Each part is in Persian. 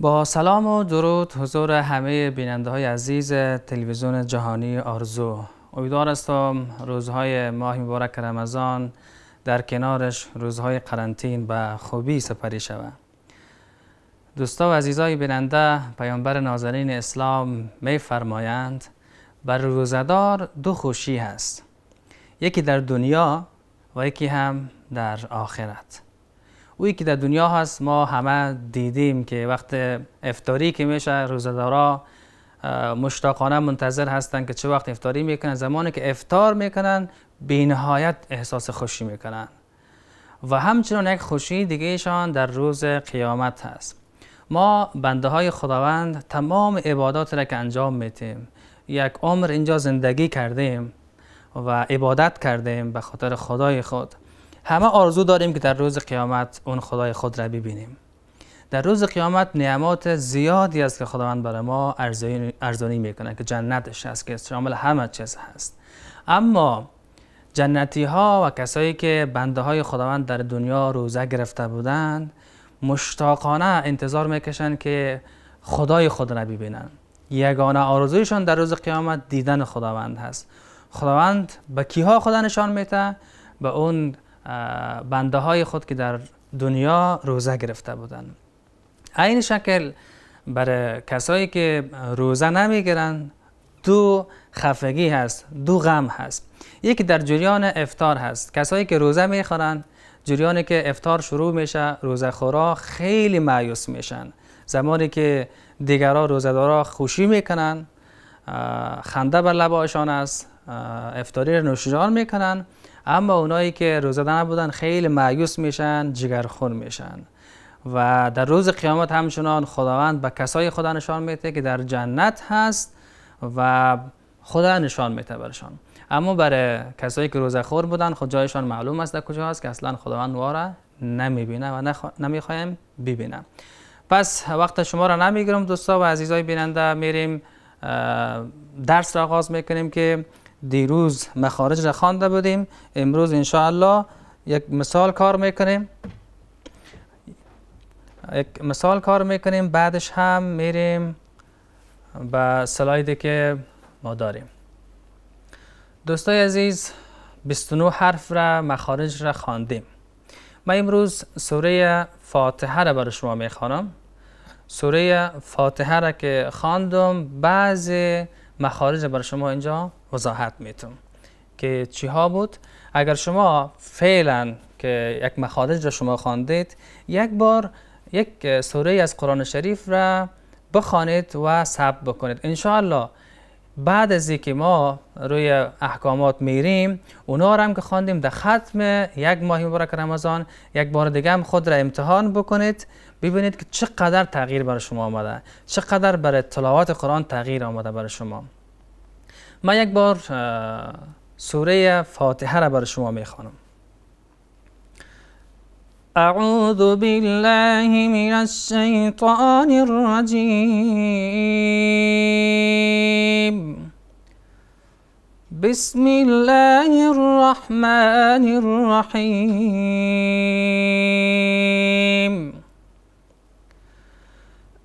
با سلام و درود حضور همه بیننده های عزیز تلویزیون جهانی آرزو امیدوار هستم روزهای ماه مبارک رمضان در کنارش روزهای قرنطین به خوبی سپری شود دوستا و عزیزای بیننده پیامبر نازنین اسلام میفرمایند بر روزدار دو خوشی هست یکی در دنیا و یکی هم در آخرت اوی که در دنیا هست ما همه دیدیم که وقت افتاری که میشه روزدارا مشتاقانه منتظر هستن که چه وقت افتاری میکنن زمانی که افتار میکنن به نهایت احساس خوشی میکنن و همچنان یک خوشی دیگه در روز قیامت هست ما بنده های خداوند تمام عبادات را که انجام میتیم یک عمر اینجا زندگی کردیم و عبادت کردیم به خاطر خدای خود همه آرزو داریم که در روز قیامت اون خدای خود را ببینیم در روز قیامت نعمات زیادی است که خداوند برای ما ارزانی میکنه که جنتش هست که شامل همه چیز هست اما جنتی ها و کسایی که بنده های خداوند در دنیا روزه گرفته بودند مشتاقانه انتظار میکشند که خدای خود را ببینند. یگانه آرزویشان در روز قیامت دیدن خداوند هست خداوند به کیها خدا نشان میده به اون بنده های خود که در دنیا روزه گرفته بودند این شکل برای کسایی که روزه نمیگیرند دو خفگی هست دو غم هست یکی در جریان افتار هست کسایی که روزه میخورند جریانی که افتار شروع میشه روزه خورا خیلی مایوس میشن زمانی که دیگرا روزدارا خوشی میکنن خنده بر لبایشان است افتاری رو نوشجان میکنن اما اونایی که روزه نبودن خیلی مایوس میشن جگرخور میشن و در روز قیامت همچنان خداوند به کسای خدا نشان میده که در جنت هست و خدا نشان میده برشان اما برای کسایی که روزه خور بودن خود جایشان معلوم است در کجا هست که اصلا خداوند واره نمیبینه و نمیخوایم ببینم. پس وقت شما را نمیگیرم دوستا و عزیزای بیننده میریم درس را آغاز میکنیم که دیروز مخارج را خوانده بودیم امروز الله یک مثال کار میکنیم یک مثال کار میکنیم بعدش هم میریم به سلایدی که ما داریم دوستای عزیز 29 حرف را مخارج را خواندیم ما امروز سوره فاتحه را برای شما میخوانم سوره فاتحه را که خواندم بعضی مخارج برای شما اینجا وضاحت میتون که چی ها بود اگر شما فعلا که یک مخارج را شما خواندید یک بار یک سوره از قرآن شریف را بخوانید و ثبت بکنید انشاءالله بعد از اینکه ما روی احکامات میریم اونا را هم که خواندیم در ختم یک ماه مبارک رمضان یک بار دیگه هم خود را امتحان بکنید ببینید که چقدر تغییر برای شما آمده چقدر برای تلاوت قرآن تغییر آمده برای شما من یک بار سوره فاتحه را برای شما می اعوذ بالله من الشیطان الرجیم بسم الله الرحمن الرحیم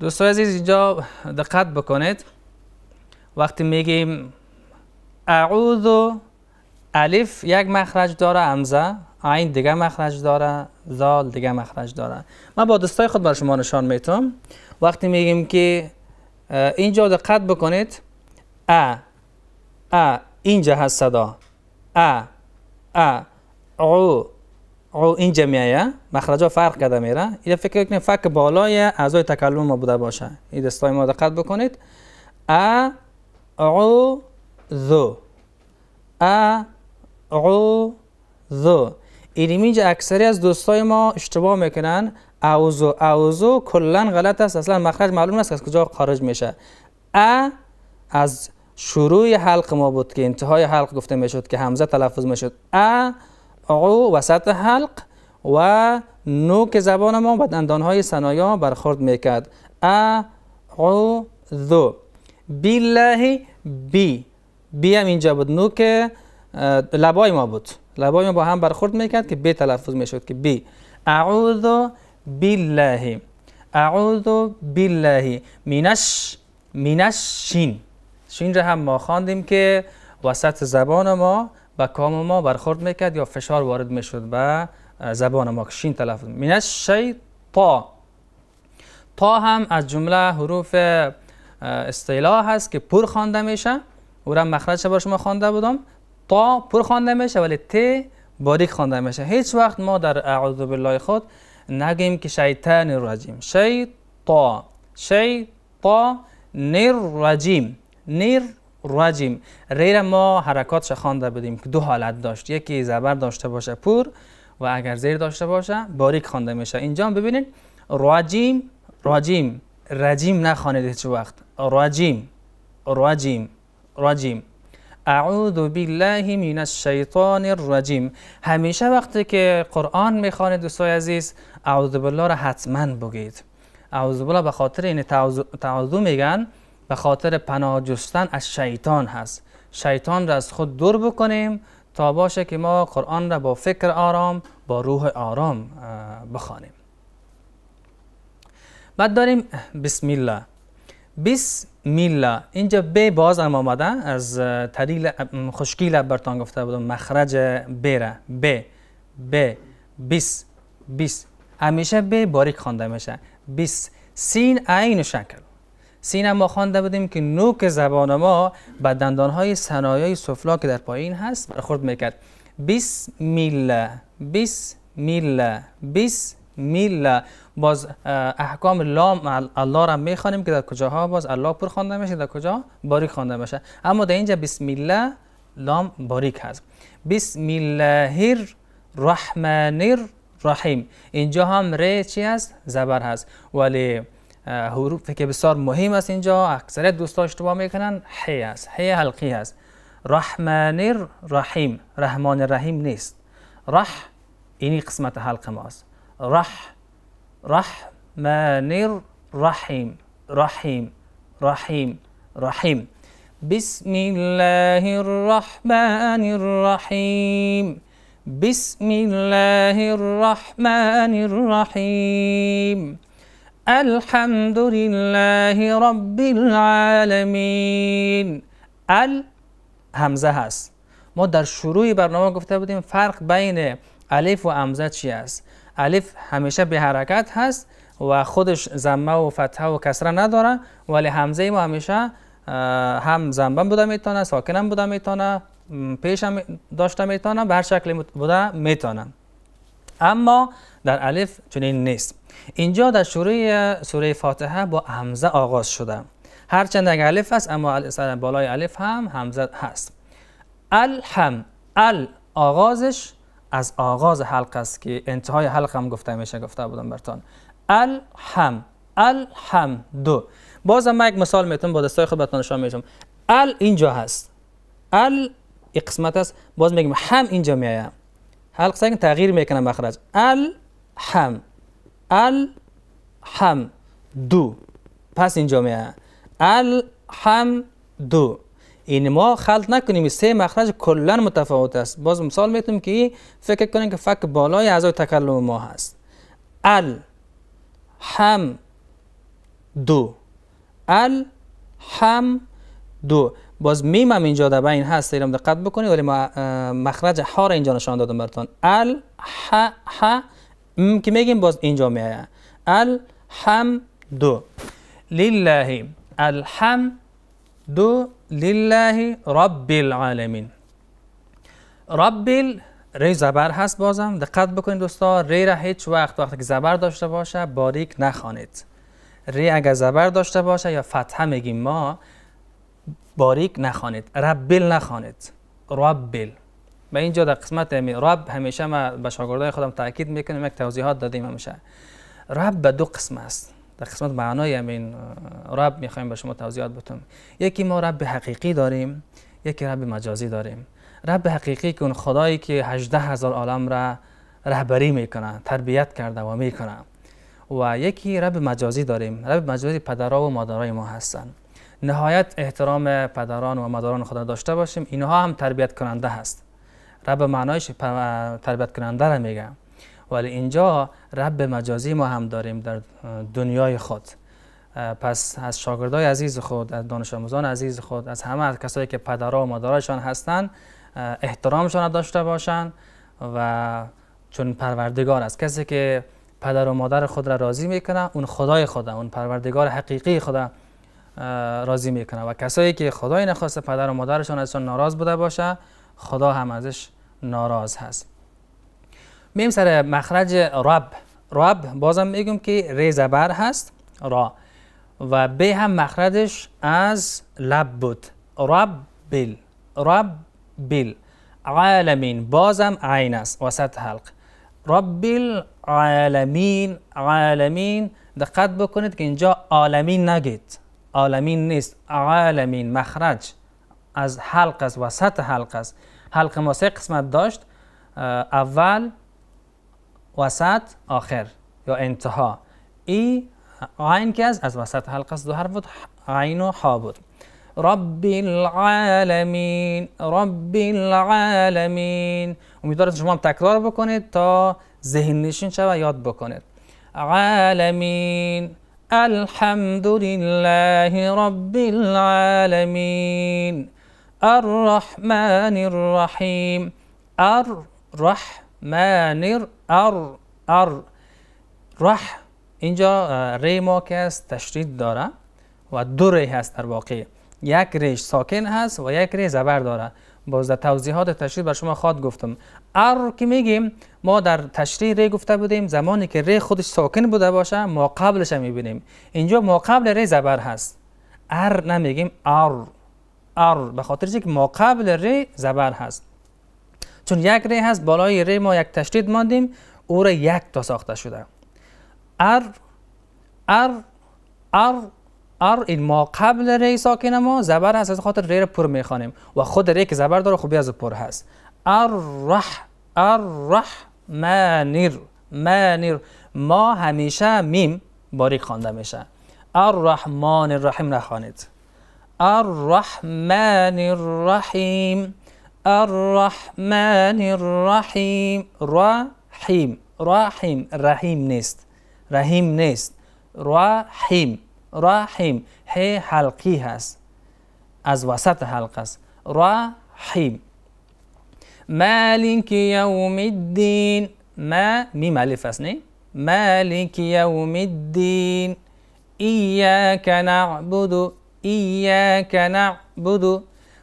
دوستو عزیز اینجا دقت بکنید وقتی میگیم اعوذ الف یک مخرج داره امزه عین دیگه مخرج داره زال دیگه مخرج داره من با دوستای خود بر شما نشان میتونم وقتی میگیم که اینجا دقت بکنید ا ا اینجا هست صدا ا ا او این جمعیه مخرج ها فرق کرده میره اینجا فکر کنید فک بالای اعضای تکلم ما بوده باشه این دستای ما دقت بکنید ا او ذو ا او ذو اینجا اکثری از دوستای ما اشتباه میکنن اوزو اوزو کلا غلط است اصلا مخرج معلوم نیست از کجا خارج میشه ا از شروع حلق ما بود که انتهای حلق گفته میشد که همزه تلفظ میشد ا عو وسط حلق و نوک زبان ما با های سنایا برخورد میکرد ا او ذو بالله بی بی هم اینجا بود نوک لبای ما بود لبای ما با هم برخورد میکرد که بی تلفظ میشد که بی اعوذ بالله اعوذ بالله مینش مینش شین شین را هم ما خواندیم که وسط زبان ما به کام ما برخورد میکرد یا فشار وارد میشد به زبان ما که شین تلفظ تا تا هم از جمله حروف استیلا هست که پر خوانده میشه او را مخرج با شما خوانده بودم تا پر خوانده میشه ولی ت باریک خوانده میشه هیچ وقت ما در اعوذ بالله خود نگیم که شیطان الرجیم شیطا تا نیر رجیم نیر رجیم ریر ما حرکات خوانده بودیم که دو حالت داشت یکی زبر داشته باشه پور و اگر زیر داشته باشه باریک خوانده میشه اینجا ببینید رجیم رجیم رجیم نخوانید هیچ وقت رجیم رجیم رجیم اعوذ بالله من الشیطان الرجیم همیشه وقتی که قرآن میخوانید دوستای عزیز اعوذ بالله را حتما بگید اعوذ بالله به خاطر این تعوذ میگن به خاطر پناه جستن از شیطان هست شیطان را از خود دور بکنیم تا باشه که ما قرآن را با فکر آرام با روح آرام بخوانیم بعد داریم بسم الله بسم الله اینجا ب باز هم آمده از تریل خشکی لب برتان گفته بودم مخرج بره ب ب بیس بیس همیشه ب باریک خوانده میشه بیس سین عین شکل سینا ما خوانده بودیم که نوک زبان ما به دندانهای سنایای سفلا که در پایین هست برخورد میکرد 20 میله بیس میله 20 میله باز احکام لام الله را میخوانیم که در کجاها باز الله پر خوانده میشه در کجا باریک خوانده میشه اما در اینجا بسم الله لام باریک هست بسم الله الرحمن الرحیم اینجا هم ر چی هست زبر هست ولی حروف که بسیار مهم است اینجا اکثریت دوستا اشتباه میکنن حی است حی حلقی است رحمان رحیم رحمان رحیم نیست رح اینی قسمت حلق ماست رح رحمن رحیم رحیم رحیم رحیم بسم الله الرحمن الرحیم بسم الله الرحمن الرحیم الحمد لله رب العالمين. ال همزه هست ما در شروع برنامه گفته بودیم فرق بین الف و همزه چی است الف همیشه به حرکت هست و خودش زمه و فتحه و کسره نداره ولی همزه ما همیشه هم زنبه بوده میتونه ساکن هم بوده میتونه پیش هم داشته میتونه به هر شکلی بوده میتونه اما در الف چنین نیست اینجا در شروع سوره فاتحه با همزه آغاز شده هرچند اگر الف است اما بالای الف هم همزه هست الحم ال آغازش از آغاز حلق است که انتهای حلق هم گفته میشه گفته بودم برتان ال هم دو بازم من یک مثال میتونم با دستای خود برتان نشان میشم ال اینجا هست ال یک قسمت است باز میگم هم اینجا میایم حلق سنگ تغییر میکنه مخرج ال هم ال، هم، دو پس اینجا ال، هم، دو این ما خلط نکنیم سه مخرج کلا متفاوت است باز مثال میتونیم که فکر کنیم که فک بالای اعضای تکلم ما هست ال هم دو ال هم دو باز میم هم اینجا در بین هست ایرم دقت بکنی ولی ما مخرج ها را اینجا نشان دادم براتون ال ح ح که میگیم باز اینجا میایه الحمد لله الحمد لله رب العالمین رب ری زبر هست بازم دقت بکنید دوستا ری را هیچ وقت وقتی که زبر داشته باشه باریک نخوانید ری اگر زبر داشته باشه یا فتحه میگیم ما باریک نخوانید ربل نخوانید ربل به اینجا در قسمت رب همیشه ما به شاگردای خودم تاکید میکنیم یک توضیحات دادیم همیشه رب به دو قسم است در قسمت معنای همین رب میخوایم به شما توضیحات بتم یکی ما رب حقیقی داریم یکی رب مجازی داریم رب حقیقی که اون خدایی که 18 هزار عالم را رهبری میکنه تربیت کرده و میکنه و یکی رب مجازی داریم رب مجازی پدرها و مادرای ما هستند نهایت احترام پدران و مادران خدا داشته باشیم اینها هم تربیت کننده هست رب معنایش تربیت کننده را میگم ولی اینجا رب مجازی ما هم داریم در دنیای خود پس از شاگردای عزیز خود از دانش آموزان عزیز خود از همه از کسایی که پدرها و مادرشان هستند احترامشان داشته باشند و چون پروردگار است کسی که پدر و مادر خود را راضی میکنه اون خدای خدا اون پروردگار حقیقی خدا راضی میکنه و کسایی که خدای نخواسته پدر و مادرشان ازشان ناراض بوده باشه خدا هم ازش ناراض هست میم سر مخرج رب رب بازم میگم که ریزبر هست را و به هم مخرجش از لب بود رب بل رب بل عالمین بازم عین است وسط حلق رب العالمین عالمین دقت بکنید که اینجا عالمین نگید عالمین نیست عالمین مخرج از حلق است وسط حلق است حلقه ما سه قسمت داشت اول وسط آخر یا انتها ای عین که از وسط حلقه است دو حرف بود عین و ها بود رب العالمین رب العالمین امیدوارم شما هم تکرار بکنید تا ذهن نشین شود یاد بکنید عالمین الحمد لله رب العالمین الرحمن الرحيم ار مانر ار ار رح اینجا ری ما که است تشرید داره و دو ری هست در واقع یک ریش ساکن هست و یک ری زبر داره باز در توضیحات تشرید بر شما خواد گفتم ار که میگیم ما در تشریح ری گفته بودیم زمانی که ری خودش ساکن بوده باشه ما قبلش میبینیم اینجا ما قبل ری زبر هست ار نمیگیم ار ار به خاطر که ما قبل ر زبر هست چون یک ری هست بالای ری ما یک تشدید ماندیم او را یک تا ساخته شده ار ار ار ار این ما قبل ری ساکن ما زبر هست از خاطر ری را پر میخوانیم و خود ری که زبر داره خوبی از پر هست ار رح منیر منیر ما همیشه میم باریک خوانده میشه رحیم الرحیم نخوانید الرحمن الرحيم الرحمن الرحيم رحيم رحيم رحيم نست رحيم نست رحيم رحيم هي حلقي هست از وسط حلق است رحيم مالك يوم الدين ما ميم الف است نه مالك يوم الدين إياك نعبد ایاک نعبد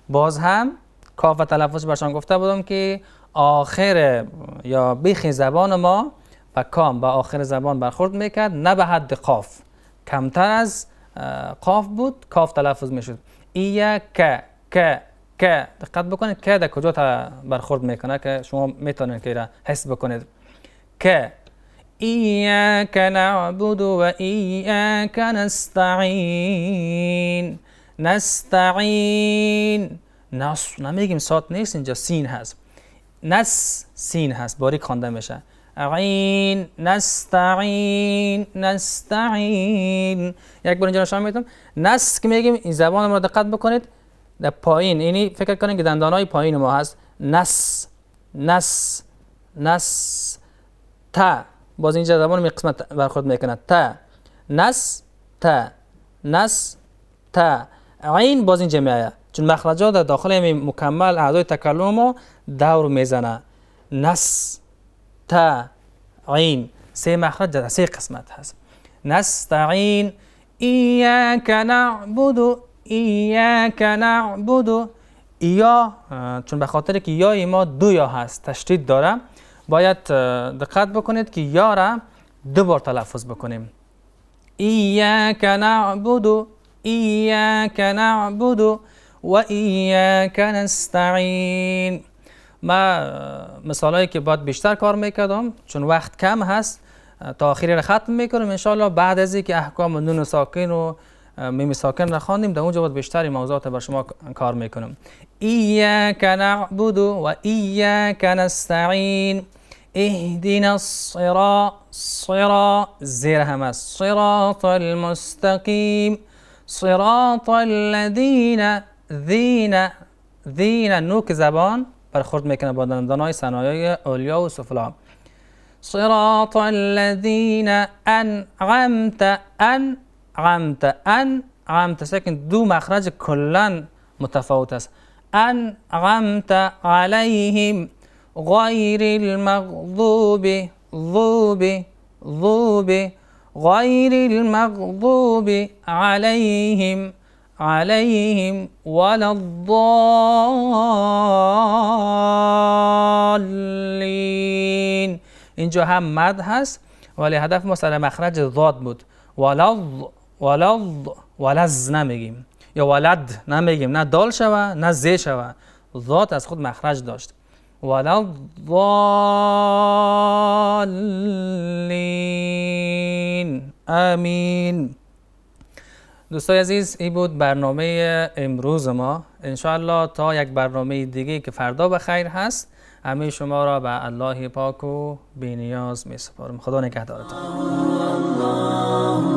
باز هم کاف تلفظ برشان گفته بودم که آخر یا بیخ زبان ما و کام به آخر زبان برخورد میکرد نه به حد قاف کمتر از قاف بود کاف تلفظ میشد ایه که که که دقت بکنید که در کجا برخورد میکنه که شما میتونید که را حس بکنید که إياك نعبد وإياك نستعين نستعین نس نمیگیم سات نیست اینجا سین هست نس سین هست باری خوانده میشه عین نستعین نستعین یک بار اینجا نشان میدم نس که میگیم این زبان رو دقت بکنید در پایین یعنی فکر کنید که دندان های پایین ما هست نس نس نس تا باز اینجا زبان می قسمت برخورد میکنه تا نس تا نس تا عین باز اینجا می آید چون مخرجا در داخل همین مکمل اعضای تکلم دور میزنه نس تا عین سه مخرج در سه قسمت هست نس عین ایاک نعبد ایاک نعبد یا چون به خاطر که یا ما دو یا هست تشدید داره باید دقت بکنید که یا را دو بار تلفظ بکنیم ایاک نعبد ایاک نعبد و ایاک نستعین ما مثالایی که باید بیشتر کار میکردم چون وقت کم هست تا آخری را ختم میکنم انشاءالله بعد از اینکه احکام نون ساکین و میمی ساکن را خواندیم در اونجا بیشتری بیشتر موضوعات بر شما کار میکنم ایاک نعبد و ایاک نستعین اهدنا الصراط صرا زیر هم صراط المستقیم صراط الذین ذین ذین نوک زبان برخورد میکنه با دندانای سنایه اولیا و سفلا صراط الذین انعمت ان عامة أن عامة ساكن دو مخرج كلان متفاوت است أن عمت عليهم غير المغضوب ضوب ضوب غير المغضوب عليهم عليهم ولا الضالين اینجا هم مد هست ولی هدف ما سر مخرج ضاد بود ولا ولد ولز نمیگیم یا ولد نمیگیم نه دال شوه نه زه شوه ذات از خود مخرج داشت ضالین امین دوستای عزیز این بود برنامه امروز ما انشاءالله تا یک برنامه دیگه که فردا به خیر هست همه شما را به الله پاک و بینیاز می سپارم خدا نگهدارتان